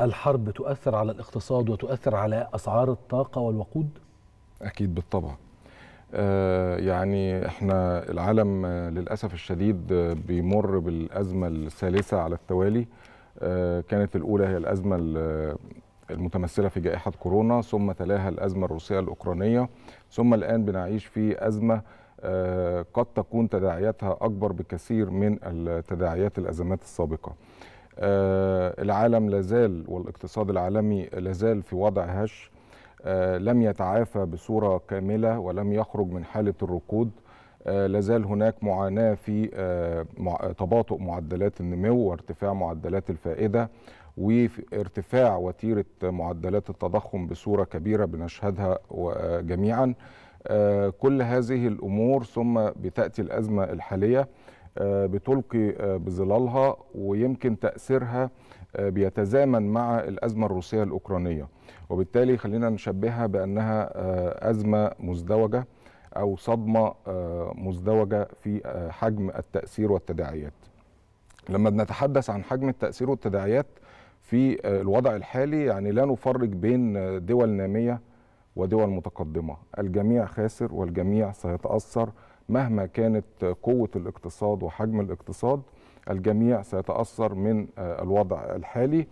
الحرب تؤثر على الاقتصاد وتؤثر على اسعار الطاقه والوقود؟ اكيد بالطبع. آه، يعني احنا العالم للاسف الشديد بيمر بالازمه الثالثه على التوالي. آه، كانت الاولى هي الازمه المتمثله في جائحه كورونا، ثم تلاها الازمه الروسيه الاوكرانيه، ثم الان بنعيش في ازمه آه، قد تكون تداعياتها اكبر بكثير من تداعيات الازمات السابقه. آه، العالم لازال والاقتصاد العالمي لازال في وضع هش آه، لم يتعافى بصورة كاملة ولم يخرج من حالة الركود آه، لازال هناك معاناة في تباطؤ معدلات النمو وارتفاع معدلات الفائدة وارتفاع وتيرة معدلات التضخم بصورة كبيرة بنشهدها جميعا كل هذه الأمور ثم بتأتي الأزمة الحالية آه، بتلقي آه، بظلالها ويمكن تأثيرها آه، بيتزامن مع الأزمة الروسية الأوكرانية وبالتالي خلينا نشبهها بأنها أزمة مزدوجة أو صدمة مزدوجة في حجم التأثير والتداعيات لما بنتحدث عن حجم التأثير والتداعيات في الوضع الحالي يعني لا نفرق بين دول نامية ودول متقدمة الجميع خاسر والجميع سيتأثر مهما كانت قوة الاقتصاد وحجم الاقتصاد الجميع سيتأثر من آه، الوضع الحالي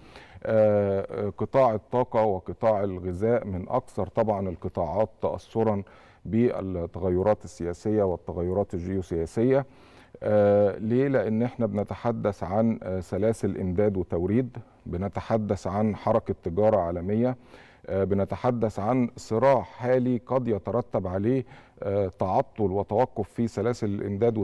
آه، آه، قطاع الطاقة وقطاع الغذاء من أكثر طبعا القطاعات تأثرا بالتغيرات السياسية والتغيرات الجيوسياسية آه، ليه؟ لأن احنا بنتحدث عن آه، سلاسل إمداد وتوريد بنتحدث عن حركة تجارة عالمية آه، بنتحدث عن صراع حالي قد يترتب عليه تعطل وتوقف في سلاسل الإمداد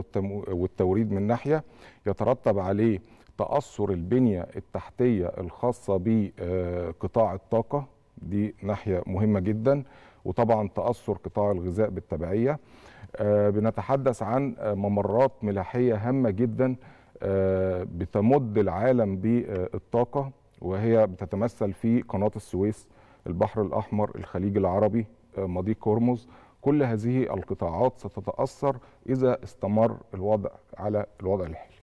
والتوريد من ناحية يترتب عليه تأثر البنية التحتية الخاصة بقطاع الطاقة دي ناحية مهمة جدا وطبعا تأثر قطاع الغذاء بالتبعية آه، بنتحدث عن آه، ممرات ملاحية هامة جدا آه، بتمد العالم بالطاقة وهي بتتمثل في قناة السويس البحر الأحمر الخليج العربي مضيق هرمز كل هذه القطاعات ستتأثر إذا استمر الوضع على الوضع الحالي